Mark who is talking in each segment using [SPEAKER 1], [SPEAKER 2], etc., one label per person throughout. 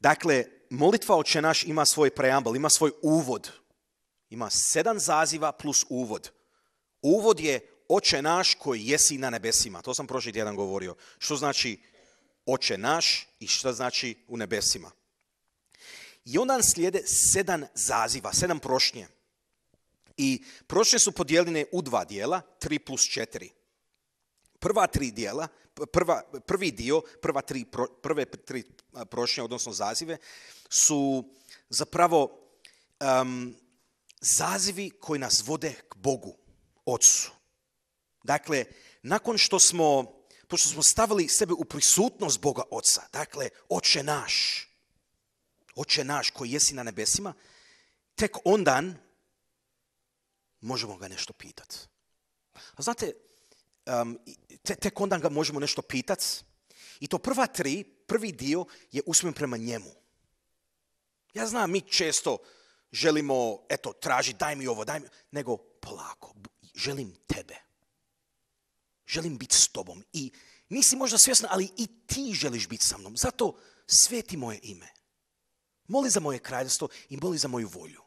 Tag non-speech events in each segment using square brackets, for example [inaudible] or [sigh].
[SPEAKER 1] Dakle, molitva oče naš ima svoj preambal, ima svoj uvod. Ima sedam zaziva plus uvod. Uvod je oče naš koji jesi na nebesima. To sam prošli tjedan govorio. Što znači oče naš i što znači u nebesima. I onda slijede sedam zaziva, sedam prošnje. I prošnje su podijeljene u dva dijela, tri plus četiri. Prva tri dijela, prvi dio, prva tri, prve tri prošnje, odnosno zazive, su zapravo um, zazivi koji nas vode k Bogu, Otcu. Dakle, nakon što smo, pošto smo stavili sebe u prisutnost Boga Otca, dakle, Oče naš, Oče naš koji jesi na nebesima, tek ondan možemo ga nešto pitati. A znate, te, tek onda ga možemo nešto pitati. I to prva tri prvi dio je usmjeren prema njemu. Ja znam, mi često želimo, eto, traži, daj mi ovo, daj mi, nego polako, želim tebe. Želim biti s tobom i nisi možda svjesna, ali i ti želiš biti sa mnom. Zato sveti moje ime. Moli za moje kraljevstvo i moli za moju volju.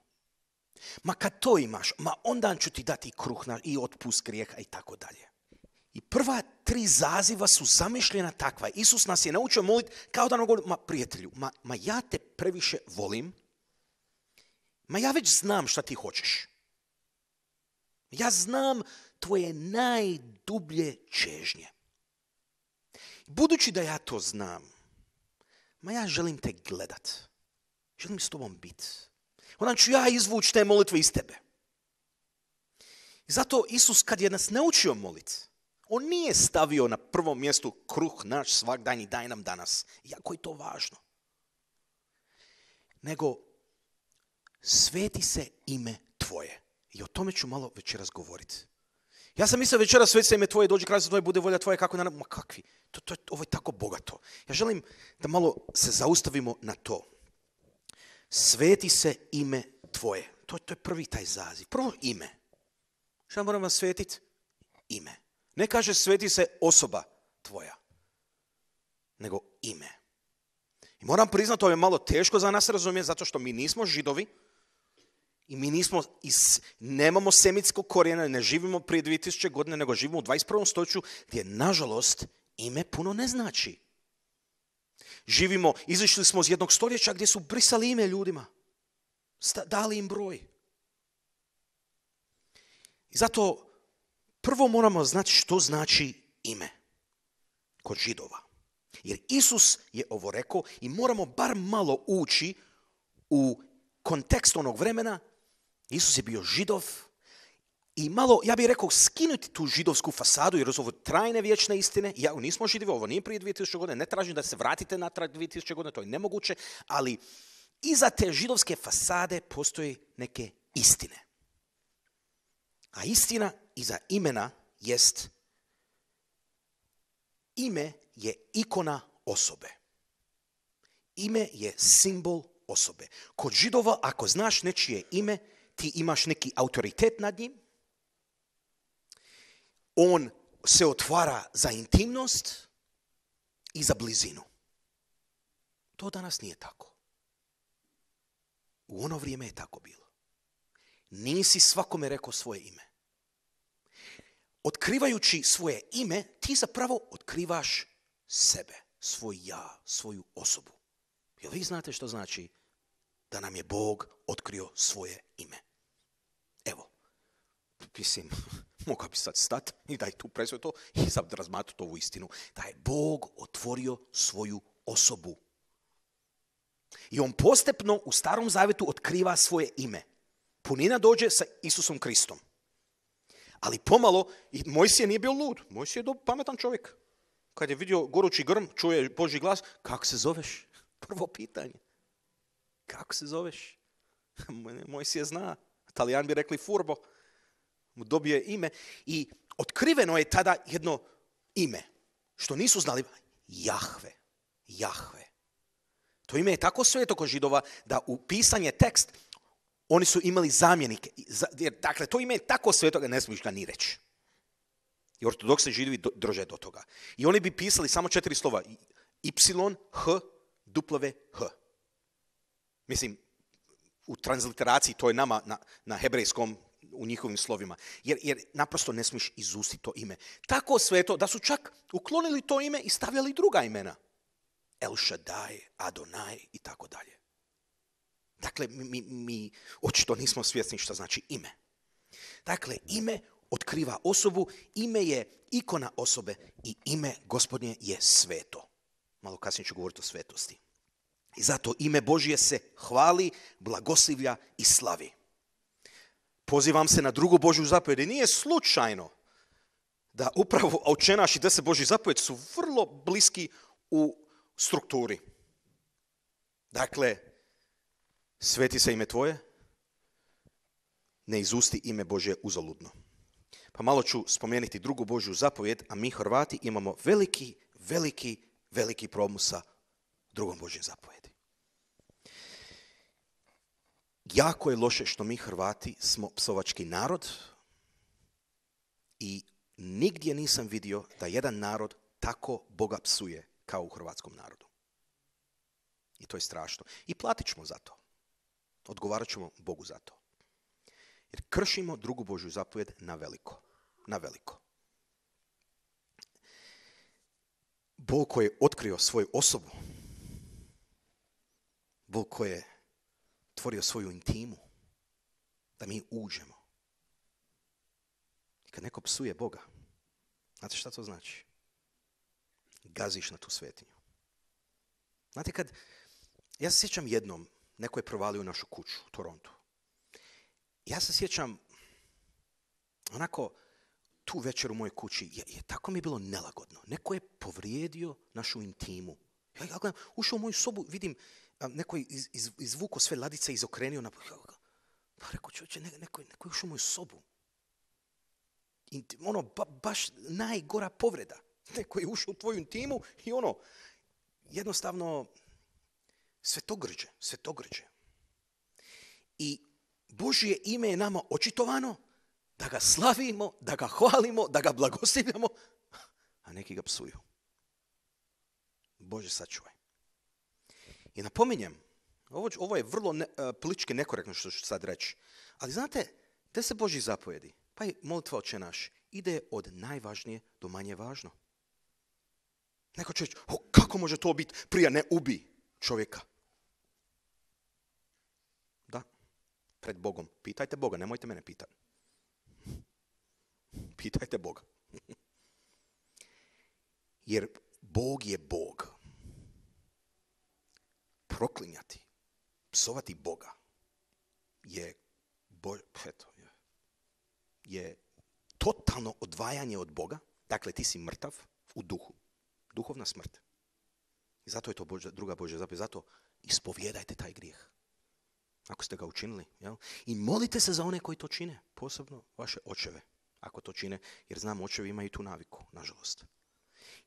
[SPEAKER 1] Ma kad to imaš, ma onda ću ti dati kruh i otpust grijeha i tako dalje. I prva tri zaziva su zamišljena takva. Isus nas je naučio molit kao da nam govori, ma prijatelju, ma, ma ja te previše volim, ma ja već znam šta ti hoćeš. Ja znam tvoje najdublje čežnje. Budući da ja to znam, ma ja želim te gledat. Želim s tobom biti. Onda ću ja izvući te molitve iz tebe. I zato Isus kad je nas naučio molit, on nije stavio na prvom mjestu kruh naš i daj nam danas. Jako je to važno. Nego, sveti se ime tvoje. I o tome ću malo večeras govoriti. Ja sam mislio večeras sveti se ime tvoje, dođi za tvoje, bude volja tvoja, kako naravno. Ma kakvi? To, to, ovo je tako bogato. Ja želim da malo se zaustavimo na to. Sveti se ime tvoje. To, to je prvi taj zaziv. Prvo ime. Šta moram vam svetiti? Ime. Ne kaže sveti se osoba tvoja, nego ime. I moram priznati, to je malo teško za nas razumjeti, zato što mi nismo židovi i mi nismo nemamo semitsko korijena, ne živimo prije 2000 godine, nego živimo u 21. stoljeću gdje, nažalost, ime puno ne znači. Živimo, izišli smo iz jednog stoljeća gdje su brisali ime ljudima. Dali im broj. I zato Prvo moramo znati što znači ime kod židova. Jer Isus je ovo rekao i moramo bar malo ući u kontekst onog vremena. Isus je bio židov i malo, ja bih rekao, skinuti tu židovsku fasadu jer su ovo trajne vječne istine. Ja, nismo židovi, ovo nije prije 2000 godine. ne tražim da se vratite natrag 2000 godine, to je nemoguće, ali iza te židovske fasade postoji neke istine. A istina iza imena jest ime je ikona osobe. Ime je simbol osobe. Kod židova, ako znaš nečije ime, ti imaš neki autoritet nad njim, on se otvara za intimnost i za blizinu. To danas nije tako. U ono vrijeme je tako bilo. Nisi svakome rekao svoje ime otkrivajući svoje ime, ti zapravo otkrivaš sebe, svoj ja, svoju osobu. Jel vi znate što znači da nam je Bog otkrio svoje ime? Evo, mislim, [laughs] mogao bi sad stat i daj tu presve to i sad to ovu istinu. Da je Bog otvorio svoju osobu. I on postepno u starom zavetu otkriva svoje ime. Punina dođe sa Isusom Kristom. Ali pomalo, i Mojsije nije bio lud, Mojsije je do, pametan čovjek. Kad je vidio gorući grm, čuje Boži glas, kako se zoveš? [laughs] Prvo pitanje. Kako se zoveš? [laughs] Mojsije zna. Talijan bi rekli furbo. Dobio je ime i otkriveno je tada jedno ime. Što nisu znali, Jahve. Jahve. To ime je tako sveto kod židova da u pisanje tekst oni su imali zamjenike. Jer, dakle, to ime je tako svetoga, ne smiješ ga ni reći. I ortodoksni židovi drže do toga. I oni bi pisali samo četiri slova. Y, H, duplove H. Mislim, u transliteraciji to je nama na, na hebrejskom u njihovim slovima. Jer, jer naprosto ne smiješ izusti to ime. Tako sveto da su čak uklonili to ime i stavljali druga imena. El Shaddai, Adonai i tako dalje. Dakle, mi, mi očito nismo svjesni što znači ime. Dakle, ime otkriva osobu, ime je ikona osobe i ime gospodnje je sveto. Malo kasnije ću govoriti o svetosti. I zato ime Božje se hvali, blagoslivlja i slavi. Pozivam se na drugu Božju zapovjed i nije slučajno da upravo očenaš i deset Božjih zapovjed su vrlo bliski u strukturi. Dakle, sveti se ime tvoje, ne izusti ime Bože uzaludno. Pa malo ću spomenuti drugu Božju zapovjed, a mi Hrvati imamo veliki, veliki, veliki problem sa drugom Božjom zapovjedi. Jako je loše što mi Hrvati smo psovački narod i nigdje nisam vidio da jedan narod tako Boga psuje kao u hrvatskom narodu. I to je strašno. I platit ćemo za to odgovarat ćemo Bogu za to. Jer kršimo drugu Božju zapovjed na veliko. Na veliko. Bog koji je otkrio svoju osobu, Bog koji je tvorio svoju intimu, da mi uđemo. I kad neko psuje Boga, znate šta to znači? Gaziš na tu svetinju. Znate kad, ja se sjećam jednom, neko je provalio našu kuću u Torontu. Ja se sjećam, onako, tu večer u mojoj kući, je, tako mi je bilo nelagodno. Neko je povrijedio našu intimu. Ja, gledam, ušao u moju sobu, vidim, a, neko je iz, iz, izvuko sve ladice i izokrenio. Na, ja, pa rekao, čovječe, ne, neko, je ušao u moju sobu. ono, baš najgora povreda. Neko je ušao u tvoju intimu i ono, jednostavno, sve to to svetogrđe. I Božje ime je nama očitovano da ga slavimo, da ga hvalimo, da ga blagostivljamo, a neki ga psuju. Bože, sačuvaj. I napominjem, ovo, ovo je vrlo ne, e, politički nekorektno što ću sad reći, ali znate, te se Boži zapovjedi, pa i molitva oče naš, ide od najvažnije do manje važno. Neko će reći, kako može to biti, prija ne ubi čovjeka. pred Bogom? Pitajte Boga, nemojte mene pitati. [laughs] Pitajte Boga. [laughs] Jer Bog je Bog. Proklinjati, psovati Boga je, bo, eto, je totalno odvajanje od Boga. Dakle, ti si mrtav u duhu. Duhovna smrt. I zato je to druga Božja zapis. Zato ispovjedajte taj grijeh ako ste ga učinili. Jel? I molite se za one koji to čine, posebno vaše očeve, ako to čine, jer znam, očevi imaju tu naviku, nažalost.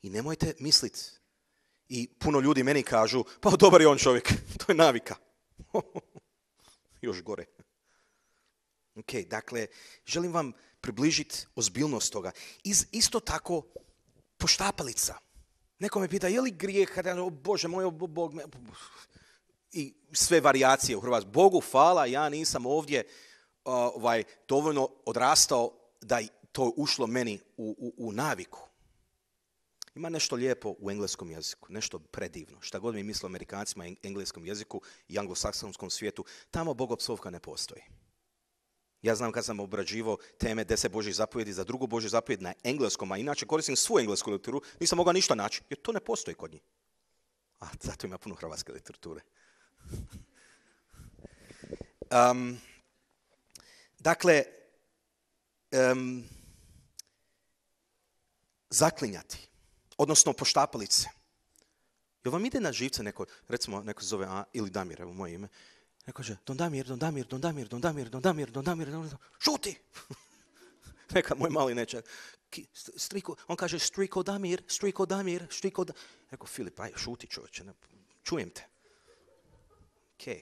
[SPEAKER 1] I nemojte misliti, i puno ljudi meni kažu, pa dobar je on čovjek, [laughs] to je navika. [laughs] Još gore. Ok, dakle, želim vam približiti ozbiljnost toga. Iz, isto tako, poštapalica. Neko me pita, je li grijeh kada, o Bože moj, Bog me i sve varijacije u Hrvatskoj. Bogu hvala, ja nisam ovdje ovaj, dovoljno odrastao da to ušlo meni u, u, u naviku. Ima nešto lijepo u engleskom jeziku, nešto predivno. Šta god mi misle o Amerikancima, engleskom jeziku i anglosaksonskom svijetu, tamo bogopsovka ne postoji. Ja znam kad sam obrađivao teme deset Božih zapovjedi za drugu Božju zapovjed na engleskom, a inače koristim svu englesku literaturu, nisam mogao ništa naći, jer to ne postoji kod njih. A zato ima puno hrvatske literature. Um, dakle, um, zaklinjati, odnosno poštapalice. Jel vam ide na živce neko, recimo neko se zove A ili Damir, evo moje ime, neko kaže, Don Damir, Don Damir, Don Damir, Don Damir, Don Damir, Don Damir, Don Damir, šuti! [laughs] Neka moj mali neče, striko, on kaže, striko Damir, striko Damir, striko Damir. Rekao, Filip, aj, šuti čovječe, čujem te ok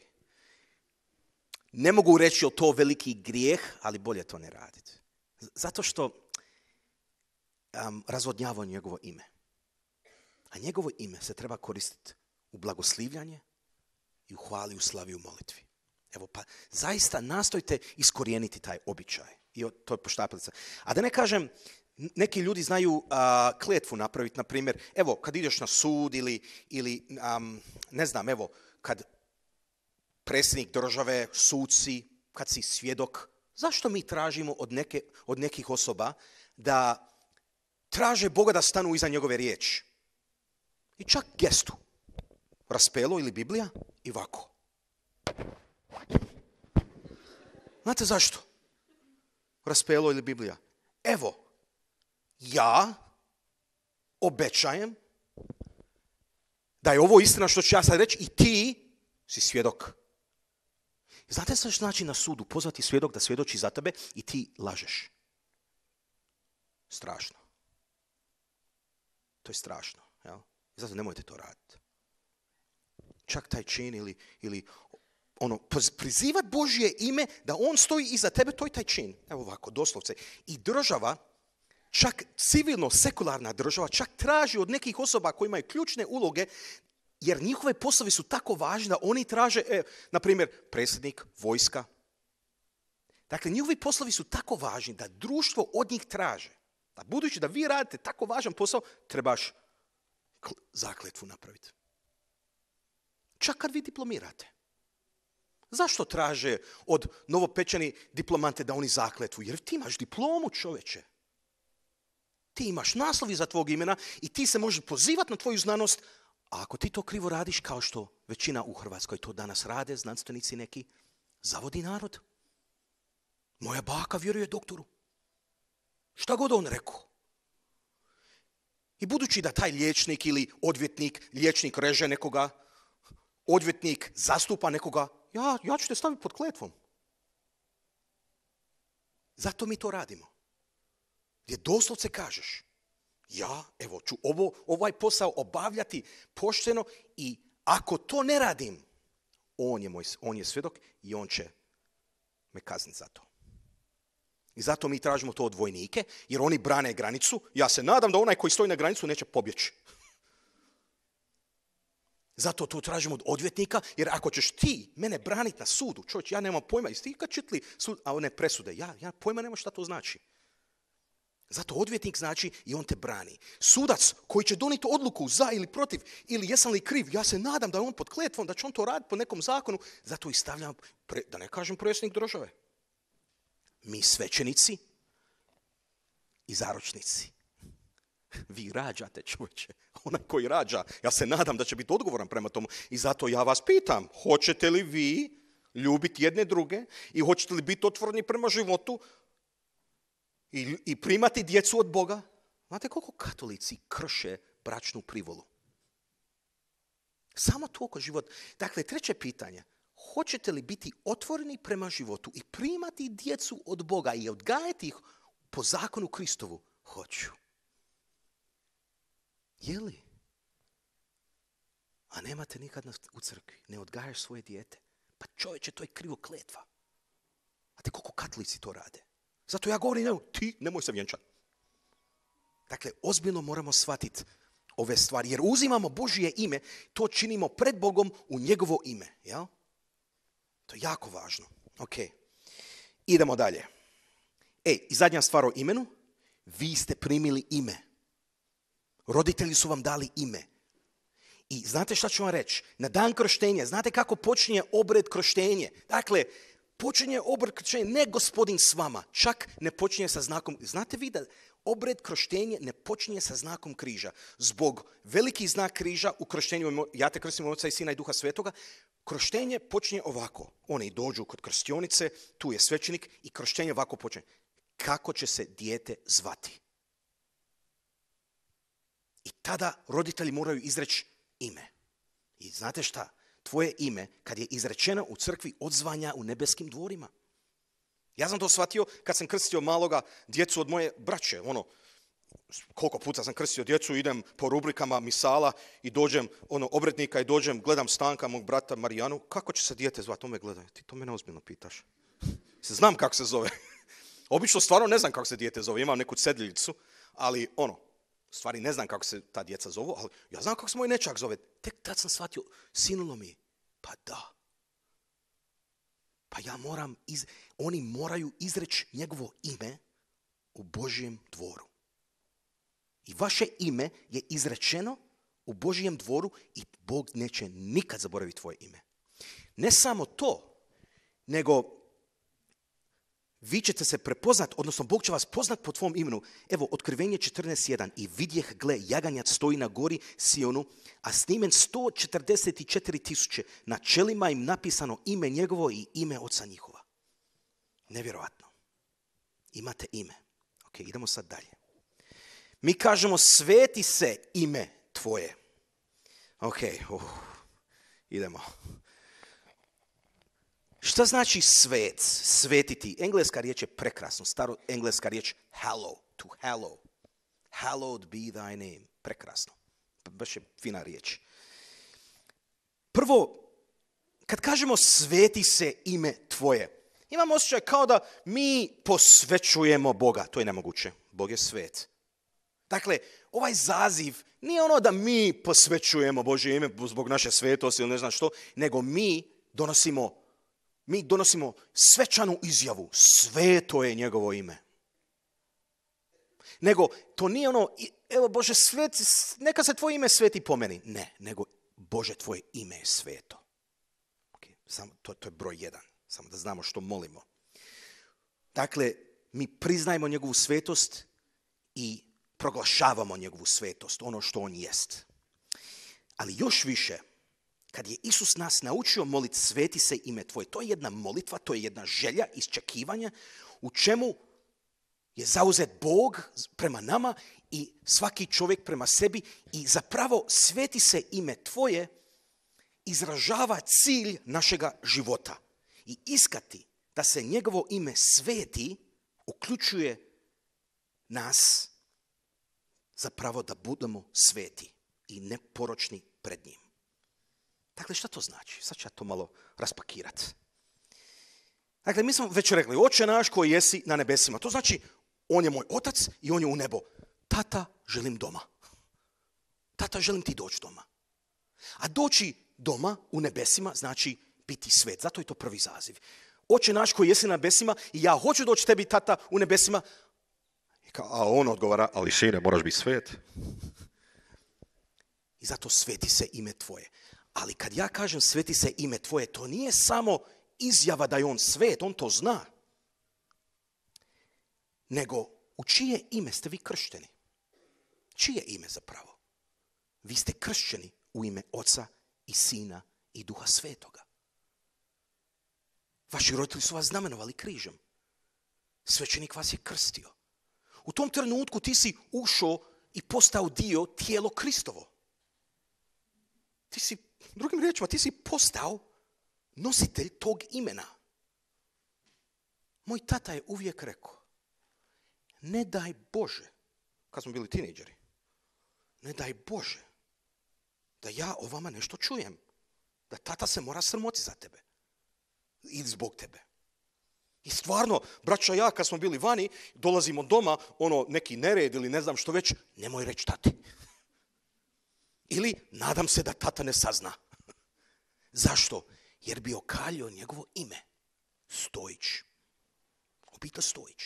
[SPEAKER 1] Ne mogu reći o to veliki grijeh, ali bolje to ne raditi. Zato što um, njegovo ime. A njegovo ime se treba koristiti u blagoslivljanje i u hvali, u slavi, u molitvi. Evo pa, zaista nastojte iskorijeniti taj običaj. I to je poštapljica. A da ne kažem, neki ljudi znaju kletvu napraviti, na primjer, evo, kad ideš na sud ili, ili ne znam, evo, kad predsjednik države, suci, kad si svjedok, zašto mi tražimo od, neke, od nekih osoba da traže Boga da stanu iza njegove riječi? I čak gestu. Raspelo ili Biblija i vako. Znate zašto? Raspelo ili Biblija. Evo, ja obećajem da je ovo istina što ću ja sad reći i ti si svjedok. Znate što znači na sudu pozvati svjedok da svjedoči za tebe i ti lažeš? Strašno. To je strašno. Jel? Zato nemojte to raditi. Čak taj čin ili, ili ono, Božje ime da on stoji iza tebe, to je taj čin. Evo ovako, doslovce. I država, čak civilno, sekularna država, čak traži od nekih osoba koji imaju ključne uloge jer njihove poslove su tako važni da oni traže, e, na primjer, predsjednik, vojska. Dakle, njihovi poslovi su tako važni da društvo od njih traže. da budući da vi radite tako važan posao, trebaš zakletvu napraviti. Čak kad vi diplomirate. Zašto traže od novopečeni diplomante da oni zakletvu? Jer ti imaš diplomu, čoveče. Ti imaš naslovi za tvog imena i ti se možeš pozivati na tvoju znanost, a ako ti to krivo radiš, kao što većina u Hrvatskoj to danas rade, znanstvenici neki, zavodi narod. Moja baka vjeruje doktoru. Šta god on rekao. I budući da taj liječnik ili odvjetnik, liječnik reže nekoga, odvjetnik zastupa nekoga, ja, ja ću te staviti pod kletvom. Zato mi to radimo. Gdje doslovce kažeš, ja, evo, ću ovo, ovaj posao obavljati pošteno i ako to ne radim, on je, moj, on je svjedok i on će me kazniti za to. I zato mi tražimo to od vojnike, jer oni brane granicu. Ja se nadam da onaj koji stoji na granicu neće pobjeći. Zato to tražimo od odvjetnika, jer ako ćeš ti mene braniti na sudu, čovječ, ja nemam pojma, jesi ti ikad čitli sud, a one presude, ja, ja pojma nemam šta to znači. Zato odvjetnik znači i on te brani. Sudac koji će donijeti odluku za ili protiv ili jesam li kriv, ja se nadam da je on pod kletvom, da će on to raditi po nekom zakonu, zato i stavljam, da ne kažem predsjednik države. Mi svećenici i zaročnici. Vi rađate čovječe. Ona koji rađa, ja se nadam da će biti odgovoran prema tomu. I zato ja vas pitam, hoćete li vi ljubiti jedne druge i hoćete li biti otvoreni prema životu i, i primati djecu od Boga. Znate koliko katolici krše bračnu privolu? Samo oko život. Dakle, treće pitanje. Hoćete li biti otvoreni prema životu i primati djecu od Boga i odgajati ih po zakonu Kristovu? Hoću. Je li? A nemate nikad u crkvi. Ne odgajaš svoje dijete. Pa čovječe, to je krivo kletva. te koliko katolici to rade? Zato ja govorim, ti nemoj se vjenčati. Dakle, ozbiljno moramo shvatiti ove stvari. Jer uzimamo Božije ime, to činimo pred Bogom u njegovo ime. To je jako važno. Ok. Idemo dalje. E, i zadnja stvar o imenu. Vi ste primili ime. Roditelji su vam dali ime. I znate šta ću vam reći? Na dan kroštenja, znate kako počinje obred kroštenje? Dakle, počinje obred krštenja, ne gospodin s vama, čak ne počinje sa znakom, znate vi da obred kroštenje ne počinje sa znakom križa. Zbog veliki znak križa u krštenju ja te krstim oca i sina i duha svetoga, kroštenje počinje ovako. Oni dođu kod krstionice, tu je svećenik i kroštenje ovako počinje. Kako će se dijete zvati? I tada roditelji moraju izreći ime. I znate šta? tvoje ime, kad je izrečeno u crkvi, odzvanja u nebeskim dvorima. Ja sam to shvatio kad sam krstio maloga djecu od moje braće. Ono, koliko puta sam krstio djecu, idem po rubrikama misala i dođem, ono, obretnika i dođem, gledam stanka mog brata Marijanu. Kako će se dijete zvati? To me gleda. Ti to mene ozbiljno pitaš. Znam kako se zove. [laughs] Obično stvarno ne znam kako se dijete zove. Imam neku sedljicu, ali ono, stvari ne znam kako se ta djeca zovu, ali ja znam kako se moj nečak zove. Tek tad sam shvatio, sinulo mi, pa da. Pa ja moram, iz, oni moraju izreći njegovo ime u Božijem dvoru. I vaše ime je izrečeno u Božijem dvoru i Bog neće nikad zaboraviti tvoje ime. Ne samo to, nego vi ćete se prepoznat, odnosno Bog će vas poznat po tvom imenu. Evo, otkrivenje 14.1. I vidjeh, gle, jaganjac stoji na gori Sionu, a s njime 144 tisuće. Na čelima im napisano ime njegovo i ime oca njihova. Nevjerojatno. Imate ime. Ok, idemo sad dalje. Mi kažemo, sveti se ime tvoje. Ok, uh, idemo. Šta znači svet, svetiti? Engleska riječ je prekrasno, staro engleska riječ Hello to Hello Hallowed be thy name. Prekrasno. Baš je fina riječ. Prvo, kad kažemo sveti se ime tvoje, imamo osjećaj kao da mi posvećujemo Boga. To je nemoguće. Bog je svet. Dakle, ovaj zaziv nije ono da mi posvećujemo Božje ime zbog naše svetosti ili ne znam što, nego mi donosimo mi donosimo svečanu izjavu, sveto je njegovo ime. Nego, to nije ono, evo Bože, svet, neka se tvoje ime sveti po meni. Ne, nego Bože, tvoje ime je sveto. Samo, to, to je broj jedan, samo da znamo što molimo. Dakle, mi priznajemo njegovu svetost i proglašavamo njegovu svetost, ono što on jest. Ali još više, kad je Isus nas naučio moliti sveti se ime tvoje, to je jedna molitva, to je jedna želja, isčekivanje u čemu je zauzet Bog prema nama i svaki čovjek prema sebi i zapravo sveti se ime tvoje izražava cilj našega života i iskati da se njegovo ime sveti uključuje nas zapravo da budemo sveti i neporočni pred njim. Dakle, šta to znači? Sad ću ja to malo raspakirati. Dakle, mi smo već rekli, oče naš koji jesi na nebesima. To znači, on je moj otac i on je u nebo. Tata, želim doma. Tata, želim ti doći doma. A doći doma u nebesima znači biti svet. Zato je to prvi zaziv. Oče naš koji jesi na nebesima i ja hoću doći tebi, tata, u nebesima. E a on odgovara, ali sine, moraš biti svet. I zato sveti se ime tvoje. Ali kad ja kažem sveti se ime tvoje, to nije samo izjava da je on svet, on to zna. Nego u čije ime ste vi kršteni? Čije ime zapravo? Vi ste kršćeni u ime Oca i Sina i Duha Svetoga. Vaši roditelji su vas znamenovali križem. Svećenik vas je krstio. U tom trenutku ti si ušao i postao dio tijelo Kristovo. Ti si Drugim riječima, ti si postao nositelj tog imena. Moj tata je uvijek rekao, ne daj Bože, kad smo bili tineđeri, ne daj Bože da ja o vama nešto čujem. Da tata se mora srmoti za tebe. I zbog tebe. I stvarno, braća ja, kad smo bili vani, dolazimo doma, ono, neki nered ili ne znam što već, nemoj reći tati. Ili, nadam se da tata ne sazna. [laughs] Zašto? Jer bi okaljio njegovo ime. Stojić. obita Stojić.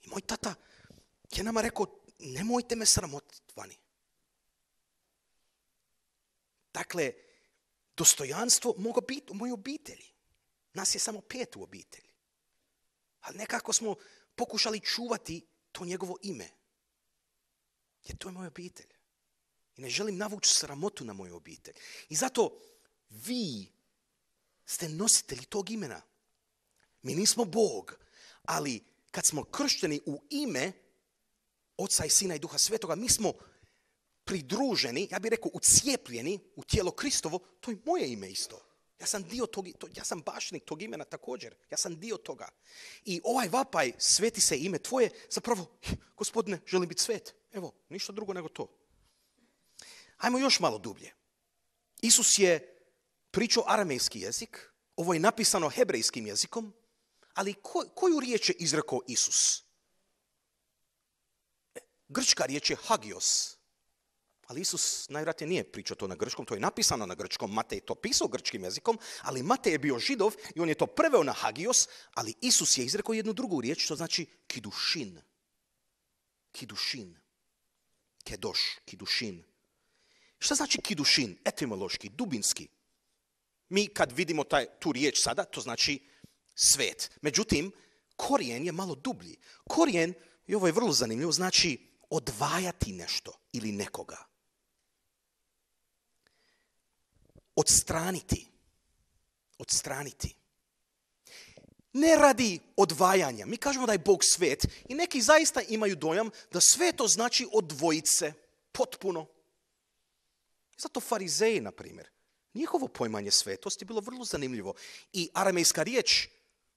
[SPEAKER 1] I moj tata je nama rekao, nemojte me sramotiti vani. Dakle, dostojanstvo moga biti u mojoj obitelji. Nas je samo pet u obitelji. Ali nekako smo pokušali čuvati to njegovo ime. Jer to je moja obitelj. I ne želim navući sramotu na moju obitelj. I zato vi ste nositelji tog imena. Mi nismo Bog, ali kad smo kršteni u ime Oca i Sina i Duha Svetoga, mi smo pridruženi, ja bih rekao ucijepljeni u tijelo Kristovo, to je moje ime isto. Ja sam dio tog, ja sam bašnik tog imena također. Ja sam dio toga. I ovaj vapaj, sveti se ime tvoje, zapravo, gospodine, želim biti svet. Evo, ništa drugo nego to. Ajmo još malo dublje. Isus je pričao aramejski jezik, ovo je napisano hebrejskim jezikom, ali ko, koju riječ je izrekao Isus? Grčka riječ je hagios, ali Isus najvratnije nije pričao to na grčkom, to je napisano na grčkom, Matej je to pisao grčkim jezikom, ali Matej je bio židov i on je to preveo na hagios, ali Isus je izrekao jednu drugu riječ, što znači kidušin. Kidušin. Kedoš, kidušin. Šta znači kidušin, etimološki, dubinski? Mi kad vidimo taj, tu riječ sada, to znači svet. Međutim, korijen je malo dublji. Korijen, i ovo je vrlo zanimljivo, znači odvajati nešto ili nekoga. Odstraniti. Odstraniti. Ne radi odvajanja. Mi kažemo da je Bog svet i neki zaista imaju dojam da sve to znači odvojit potpuno. Zato farizeji, na primjer, njihovo pojmanje svetosti je bilo vrlo zanimljivo. I aramejska riječ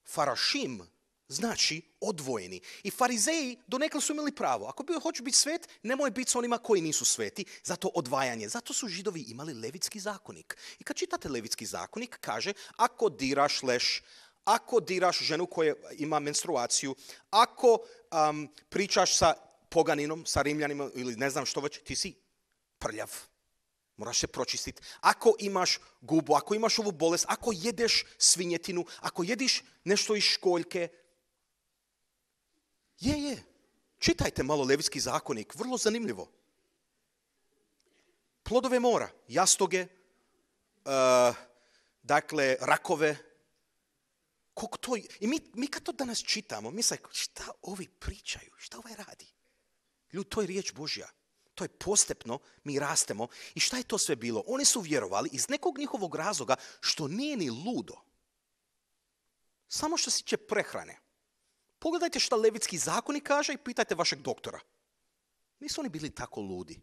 [SPEAKER 1] farašim znači odvojeni. I farizeji donekle su imali pravo. Ako bi hoću biti svet, nemoj biti s onima koji nisu sveti, zato odvajanje. Zato su židovi imali levitski zakonik. I kad čitate levitski zakonik, kaže, ako diraš leš, ako diraš ženu koja ima menstruaciju, ako pričaš sa poganinom, sa rimljanima ili ne znam što već, ti si prljav. Moraš se pročistiti. Ako imaš gubu, ako imaš ovu bolest, ako jedeš svinjetinu, ako jediš nešto iz školjke, je, je. Čitajte malo Levijski zakonik, vrlo zanimljivo. Plodove mora, jastoge, eh, dakle, rakove. I mi, kad to danas čitamo, mi šta ovi pričaju, šta ovaj radi? Ljudi, to je riječ Božja. To je postepno, mi rastemo. I šta je to sve bilo? Oni su vjerovali iz nekog njihovog razloga što nije ni ludo. Samo što se tiče prehrane. Pogledajte šta Levitski zakoni kaže i pitajte vašeg doktora. Nisu oni bili tako ludi.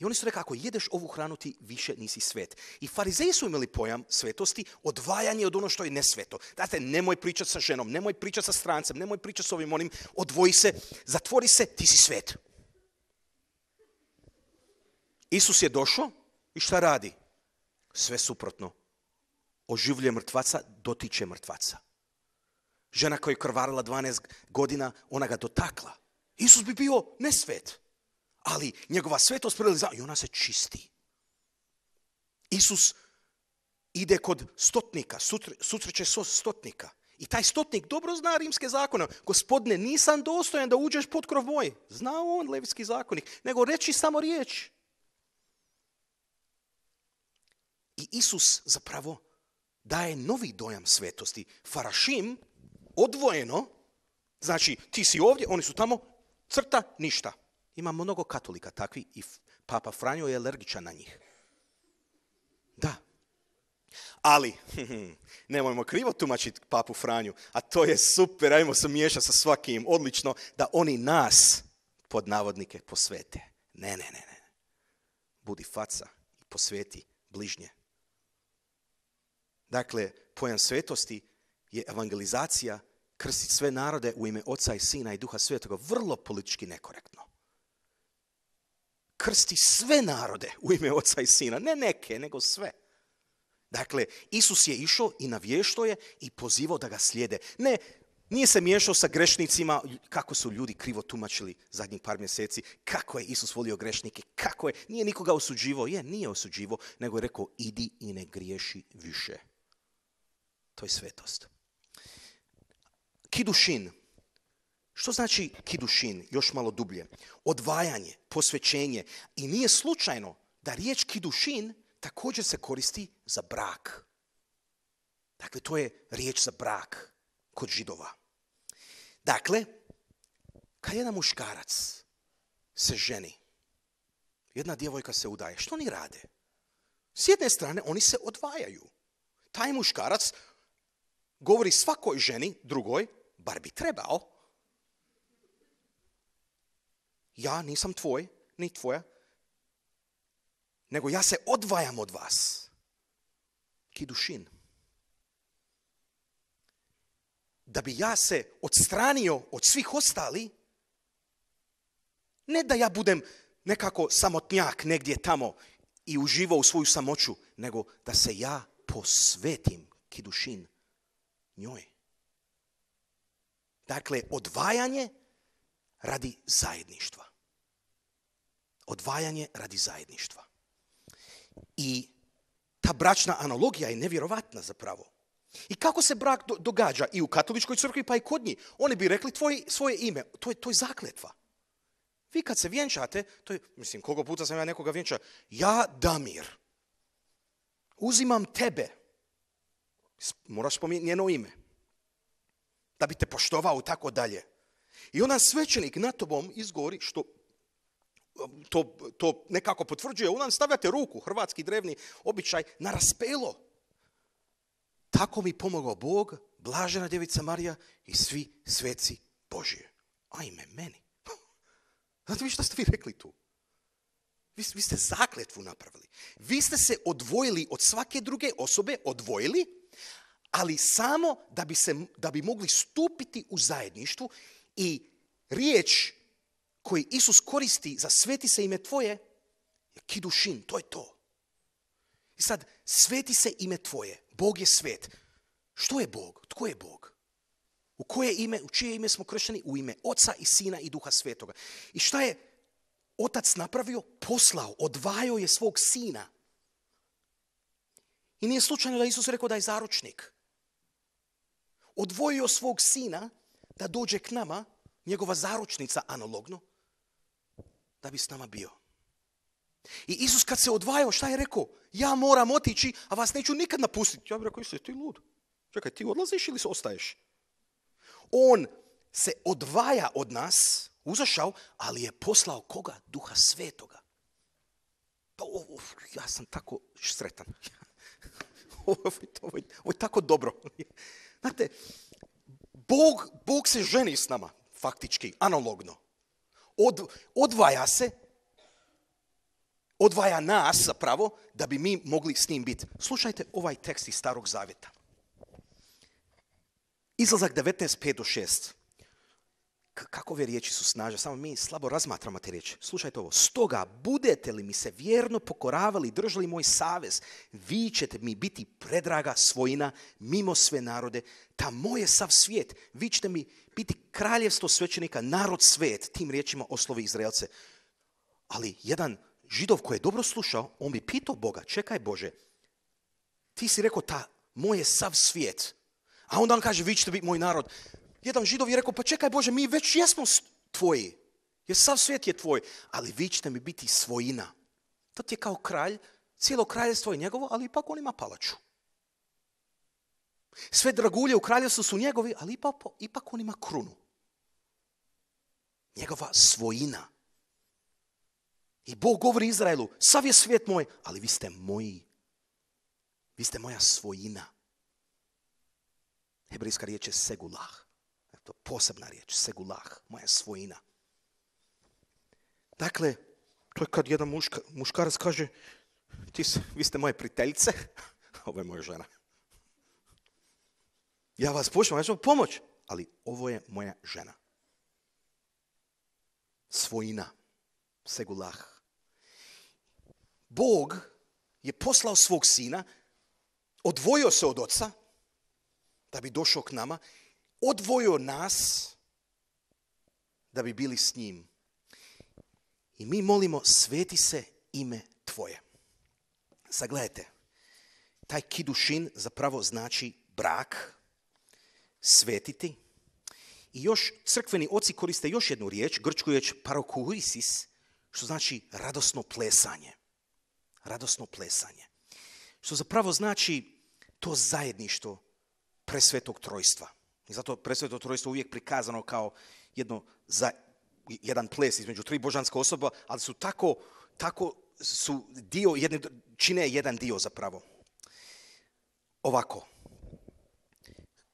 [SPEAKER 1] I oni su rekli, ako jedeš ovu hranu, ti više nisi svet. I farizeji su imali pojam svetosti, odvajanje od ono što je nesveto. Znate, nemoj pričati sa ženom, nemoj pričati sa strancem, nemoj pričati sa ovim onim, odvoji se, zatvori se, ti si svet. Isus je došao i šta radi? Sve suprotno. Oživlje mrtvaca, dotiče mrtvaca. Žena koja je krvarila 12 godina, ona ga dotakla. Isus bi bio nesvet ali njegova svetost za i ona se čisti. Isus ide kod stotnika, susreće stotnika. I taj stotnik dobro zna rimske zakone. Gospodne, nisam dostojan da uđeš pod krov moj. Zna on levijski zakonik, nego reći samo riječ. I Isus zapravo daje novi dojam svetosti. Farašim, odvojeno, znači ti si ovdje, oni su tamo, crta, ništa. Ima mnogo katolika takvi i Papa Franjo je alergičan na njih. Da. Ali, [laughs] nemojmo krivo tumačiti Papu Franju, a to je super, ajmo se miješati sa svakim, odlično, da oni nas, pod navodnike, posvete. Ne, ne, ne, ne. Budi faca i posveti bližnje. Dakle, pojam svetosti je evangelizacija krstiti sve narode u ime Oca i Sina i Duha Svetoga. Vrlo politički nekorektno krsti sve narode u ime oca i sina. Ne neke, nego sve. Dakle, Isus je išao i navješto je i pozivao da ga slijede. Ne, nije se miješao sa grešnicima, kako su ljudi krivo tumačili zadnjih par mjeseci, kako je Isus volio grešnike, kako je, nije nikoga osuđivao, je, nije osuđivao, nego je rekao, idi i ne griješi više. To je svetost. Kidušin, što znači kidušin, još malo dublje? Odvajanje, posvećenje. I nije slučajno da riječ kidušin također se koristi za brak. Dakle, to je riječ za brak kod židova. Dakle, kad jedan muškarac se ženi, jedna djevojka se udaje, što oni rade? S jedne strane, oni se odvajaju. Taj muškarac govori svakoj ženi, drugoj, bar bi trebao, ja nisam tvoj, ni tvoja, nego ja se odvajam od vas. Kidušin. Da bi ja se odstranio od svih ostali, ne da ja budem nekako samotnjak negdje tamo i uživo u svoju samoću, nego da se ja posvetim kidušin njoj. Dakle, odvajanje radi zajedništva. Odvajanje radi zajedništva. I ta bračna analogija je nevjerovatna zapravo. I kako se brak događa i u katoličkoj crkvi pa i kod njih? Oni bi rekli tvoje, svoje ime, to je, to je zakletva. Vi kad se vjenčate, to je, mislim, koliko puta sam ja nekoga vjenčao, ja Damir, uzimam tebe, moraš spomenuti njeno ime, da bi te poštovao i tako dalje. I onda svećenik na tobom izgovori što to, to nekako potvrđuje, u stavljate ruku, hrvatski drevni običaj, na raspelo. Tako mi pomogao Bog, blažena djevica Marija i svi sveci Božije. Ajme, meni. [laughs] Znate vi što ste vi rekli tu? Vi, ste zakletvu napravili. Vi ste se odvojili od svake druge osobe, odvojili, ali samo da bi, se, da bi mogli stupiti u zajedništvu i riječ koji Isus koristi za sveti se ime tvoje je kidušin, to je to. I sad, sveti se ime tvoje, Bog je svet. Što je Bog? Tko je Bog? U koje ime, u čije ime smo kršeni? U ime Oca i Sina i Duha Svetoga. I šta je Otac napravio? Poslao, odvajao je svog Sina. I nije slučajno da Isus rekao da je zaručnik. Odvojio svog Sina da dođe k nama, njegova zaručnica analogno, da bi s nama bio. I Isus kad se odvajao, šta je rekao? Ja moram otići, a vas neću nikad napustiti. Ja bih rekao, Isus, ti lud. Čekaj, ti odlaziš ili ostaješ? On se odvaja od nas, uzašao, ali je poslao koga? Duha Svetoga. Pa ja sam tako sretan. [laughs] ovo je tako dobro. [laughs] Znate, Bog, Bog se ženi s nama, faktički, analogno. Od, odvaja se, odvaja nas zapravo, da bi mi mogli s njim biti. Slušajte ovaj tekst iz Starog Zavjeta. Izlazak 19.5 do 6 kako ove riječi su snažne, samo mi slabo razmatramo te riječi. Slušajte ovo, stoga budete li mi se vjerno pokoravali, držali moj savez, vi ćete mi biti predraga svojina mimo sve narode, ta moje sav svijet, vi ćete mi biti kraljevstvo svećenika, narod svet, tim riječima oslovi Izraelce. Ali jedan židov koji je dobro slušao, on bi pitao Boga, čekaj Bože, ti si rekao ta moje sav svijet, a onda on kaže, vi ćete biti moj narod jedan židov je rekao, pa čekaj Bože, mi već jesmo tvoji, jer sav svijet je tvoj, ali vi ćete mi biti svojina. To ti je kao kralj, cijelo kraljestvo je njegovo, ali ipak on ima palaču. Sve dragulje u kraljevstvu su njegovi, ali ipak, ipak on ima krunu. Njegova svojina. I Bog govori Izraelu, sav je svijet moj, ali vi ste moji. Vi ste moja svojina. Hebrejska riječ je segulah. To je posebna riječ, segulah, moja svojina. Dakle, to je kad jedan muška, muškarac kaže, ti, vi ste moje priteljice, [laughs] ovo je moja žena. Ja vas pošljam, ja ću vam pomoć, ali ovo je moja žena. Svojina, segulah. Bog je poslao svog sina, odvojio se od oca, da bi došao k nama odvojio nas da bi bili s njim. I mi molimo, sveti se ime Tvoje. Sagledajte, taj kidušin zapravo znači brak, svetiti. I još crkveni oci koriste još jednu riječ, grčku riječ parokurisis što znači radosno plesanje. Radosno plesanje. Što zapravo znači to zajedništvo presvetog trojstva. I zato presveto trojstvo uvijek prikazano kao jedno za, jedan ples između tri božanska osoba, ali su tako, tako su dio, jedne, čine jedan dio zapravo. Ovako,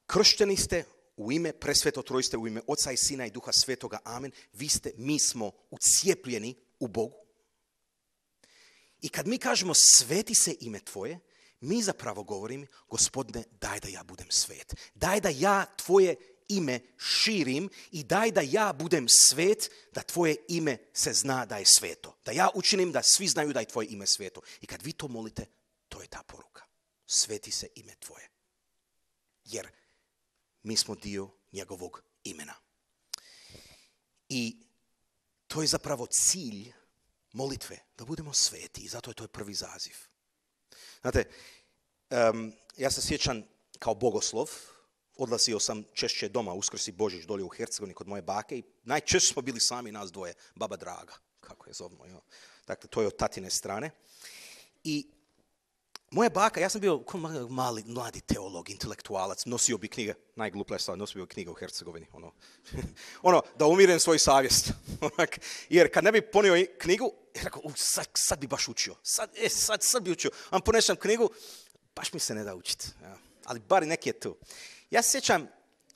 [SPEAKER 1] kršteni ste u ime presveto trojste, u ime Oca i Sina i Duha Svetoga, amen, vi ste, mi smo ucijepljeni u Bogu. I kad mi kažemo sveti se ime tvoje, mi zapravo govorim, gospodine, daj da ja budem svet. Daj da ja tvoje ime širim i daj da ja budem svet, da tvoje ime se zna da je sveto. Da ja učinim da svi znaju da je tvoje ime sveto. I kad vi to molite, to je ta poruka. Sveti se ime tvoje. Jer mi smo dio njegovog imena. I to je zapravo cilj molitve, da budemo sveti. I zato je to prvi zaziv. Znate, ja se sjećam kao bogoslov, Odlasio sam češće doma, uskrsi Božić dolje u Hercegovini kod moje bake i najčešće smo bili sami nas dvoje, baba draga, kako je zovno. Dakle, to je od tatine strane. I moja baka, ja sam bio mali, mladi teolog, intelektualac, nosio bi knjige, najgluplja stvar, nosio bi knjige u Hercegovini, ono, [laughs] ono da umirem svoj savjest. Jer kad ne bi ponio knjigu, E, rekao, u, sad, sad bi baš učio, sad, e, sad, sad bi učio. Vam ponešam knjigu, baš mi se ne da učiti. Ja. Ali bar neki je tu. Ja se sjećam, uh,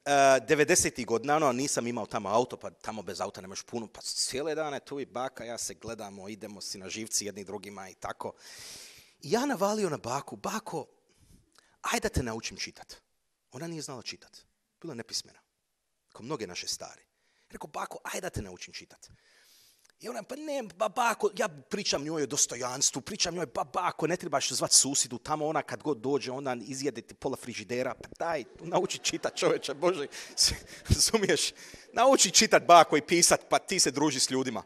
[SPEAKER 1] e, 90. godina, ono, nisam imao tamo auto, pa tamo bez auta nemaš puno, pa cijele dane tu i baka, ja se gledamo, idemo si na živci jedni drugima i tako. I ja navalio na baku, bako, ajde da te naučim čitat. Ona nije znala čitat. Bila nepismena. Kao mnoge naše stari. Rekao, bako, ajde da te naučim čitat. I ona, pa ne, babako, ja pričam njoj o dostojanstvu, pričam njoj, babako, ne trebaš zvat susidu, tamo ona kad god dođe, ona izjede ti pola frižidera, pa daj, nauči čitat čoveče, bože, [laughs] razumiješ, nauči čitat bako i pisat, pa ti se druži s ljudima.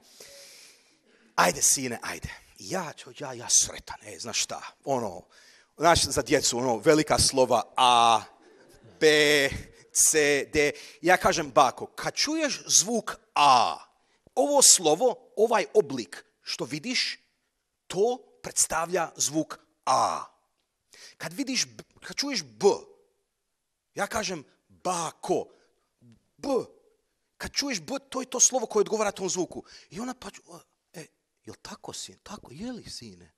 [SPEAKER 1] Ajde, sine, ajde. Ja, ja, ja sretan, ne znaš šta, ono, znaš, za djecu, ono, velika slova A, B, C, D. Ja kažem, bako, kad čuješ zvuk A, ovo slovo, ovaj oblik što vidiš, to predstavlja zvuk A. Kad vidiš, kad čuješ B, ja kažem bako, B. Kad čuješ B, to je to slovo koje odgovara tom zvuku. I ona pa, e, jel tako sin, tako, je li sine?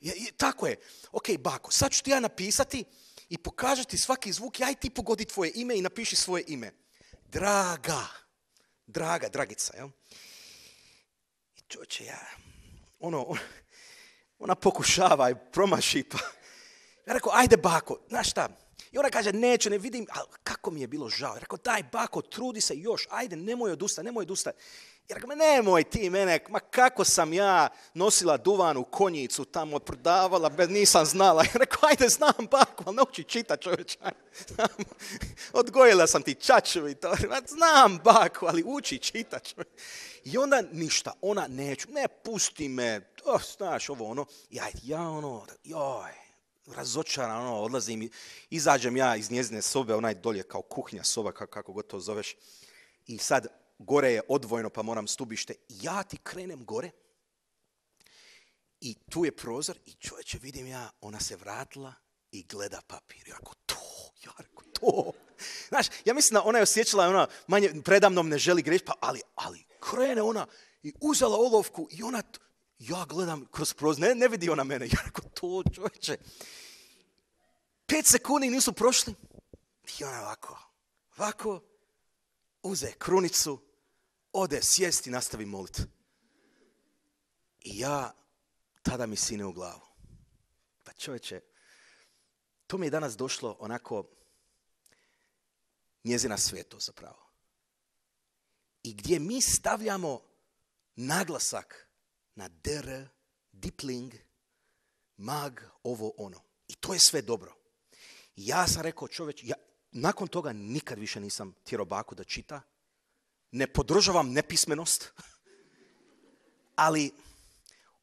[SPEAKER 1] Je, je, tako je. Ok, bako, sad ću ti ja napisati i pokažati svaki zvuk, ja i ti pogodi tvoje ime i napiši svoje ime. Draga draga, dragica, jel? I čoče, ja, ono, ona pokušava i promaši, pa, ja rekao, ajde bako, znaš šta, i ona kaže, neću, ne vidim, ali kako mi je bilo žao. Rekao, daj bako, trudi se još, ajde, nemoj odustati, nemoj odustati. Jer me nemoj ti mene, ma kako sam ja nosila duvanu konjicu tamo, prodavala, nisam znala. Ja [laughs] rekao, ajde znam baku, ali nauči čita čovječa. [laughs] Odgojila sam ti čaču i to. Znam baku, ali uči čita I onda ništa, ona neću, ne pusti me, to znaš ovo ono. Ja, ja ono, joj, razočaran, ono, odlazim, izađem ja iz njezine sobe, onaj dolje kao kuhnja soba, kako god to zoveš. I sad, gore je odvojno, pa moram stubište, ja ti krenem gore i tu je prozor i čovječe vidim ja, ona se vratila i gleda papir. Ja to, ja to. Znaš, ja mislim da ona je osjećala, ona manje predamnom ne želi greš, pa ali, ali krene ona i uzela olovku i ona, ja gledam kroz prozor, ne, ne vidi ona mene. Ja rekao, to čovječe. Pet sekundi nisu prošli i ona ovako, ovako, uze krunicu ode sjesti i nastavi moliti. I ja, tada mi sine u glavu. Pa čovječe, to mi je danas došlo onako njezina sveto zapravo. I gdje mi stavljamo naglasak na der, dipling, mag, ovo, ono. I to je sve dobro. Ja sam rekao čovječ, ja, nakon toga nikad više nisam tjero baku da čita, ne podržavam nepismenost, ali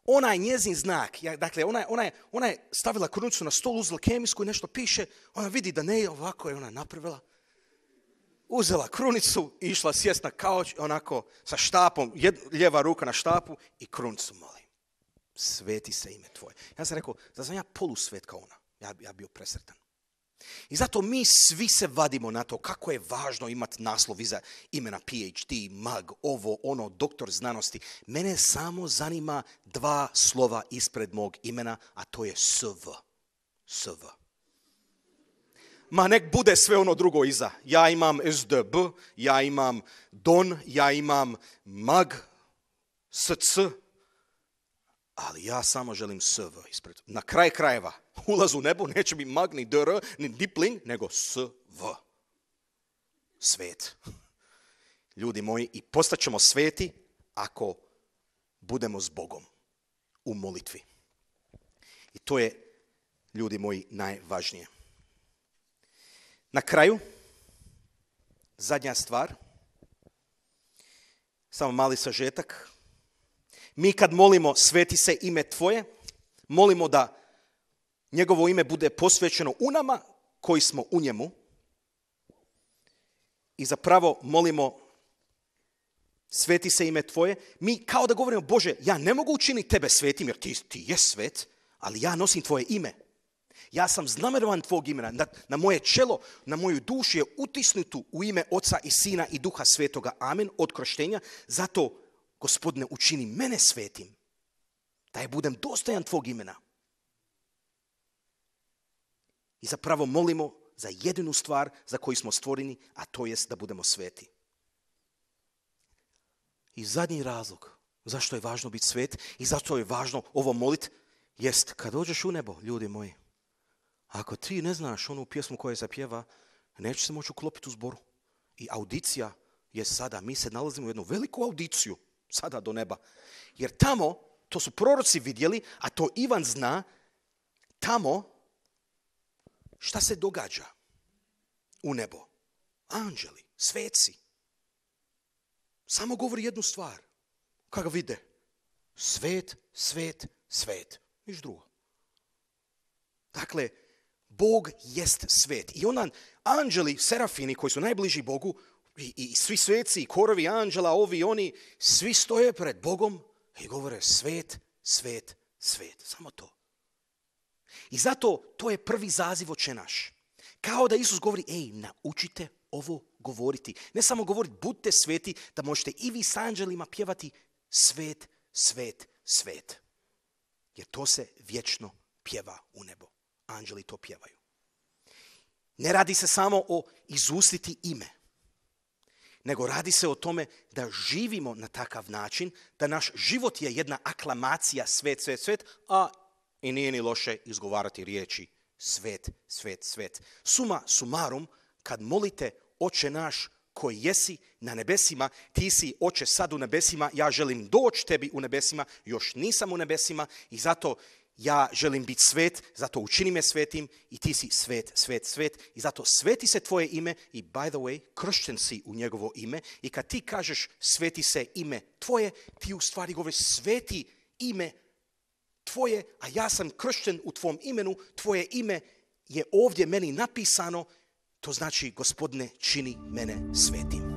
[SPEAKER 1] onaj njezin znak, dakle, ona, ona, je, ona stavila krunicu na stol, uzela kemijsku i nešto piše, ona vidi da ne je ovako, je ona napravila. Uzela krunicu i išla sjest na onako, sa štapom, jed, ljeva ruka na štapu i krunicu molim. Sveti se ime tvoje. Ja sam rekao, da sam ja polusvet kao ona. Ja, ja bio presretan. I zato mi svi se vadimo na to kako je važno imati naslov iza imena PhD, mag, ovo, ono, doktor znanosti. Mene samo zanima dva slova ispred mog imena, a to je SV. SV. Ma nek bude sve ono drugo iza. Ja imam SDB, ja imam DON, ja imam MAG, SC, ali ja samo želim sv ispred. Na kraj krajeva, ulaz u nebo neće mi mag, ni dr, ni dipling, nego sv. Svet. Ljudi moji, i postaćemo sveti ako budemo s Bogom u molitvi. I to je, ljudi moji, najvažnije. Na kraju, zadnja stvar, samo mali sažetak, mi kad molimo sveti se ime Tvoje, molimo da njegovo ime bude posvećeno u nama koji smo u njemu i zapravo molimo sveti se ime Tvoje. Mi kao da govorimo, Bože, ja ne mogu učiniti tebe svetim jer ti, je svet, ali ja nosim Tvoje ime. Ja sam znamenovan Tvog imena. Na, na moje čelo, na moju dušu je utisnutu u ime Oca i Sina i Duha Svetoga. Amen. Od kroštenja. Zato gospodine, učini mene svetim, da je budem dostojan tvog imena. I zapravo molimo za jedinu stvar za koju smo stvoreni, a to jest da budemo sveti. I zadnji razlog zašto je važno biti svet i zašto je važno ovo molit, jest kad dođeš u nebo, ljudi moji, ako ti ne znaš onu pjesmu koja se pjeva, neće se moći uklopiti u zboru. I audicija je sada, mi se nalazimo u jednu veliku audiciju sada do neba. Jer tamo, to su proroci vidjeli, a to Ivan zna, tamo šta se događa u nebo. Anđeli, sveci. Samo govori jednu stvar. Kako vide? Svet, svet, svet. Niš drugo. Dakle, Bog jest svet. I onda anđeli, serafini koji su najbliži Bogu, i, svi sveci, i korovi anđela, ovi i oni, svi stoje pred Bogom i govore svet, svet, svet. Samo to. I zato to je prvi zaziv naš. Kao da Isus govori, ej, naučite ovo govoriti. Ne samo govoriti, budite sveti, da možete i vi s anđelima pjevati svet, svet, svet. Jer to se vječno pjeva u nebo. Anđeli to pjevaju. Ne radi se samo o izustiti ime nego radi se o tome da živimo na takav način, da naš život je jedna aklamacija svet, svet, svet, a i nije ni loše izgovarati riječi svet, svet, svet. Suma sumarum, kad molite oče naš koji jesi na nebesima, ti si oče sad u nebesima, ja želim doći tebi u nebesima, još nisam u nebesima i zato ja želim biti svet, zato učini me svetim i ti si svet, svet, svet i zato sveti se tvoje ime i by the way, kršćen si u njegovo ime i kad ti kažeš sveti se ime tvoje, ti u stvari govoriš sveti ime tvoje, a ja sam kršćen u tvom imenu, tvoje ime je ovdje meni napisano, to znači gospodine čini mene svetim.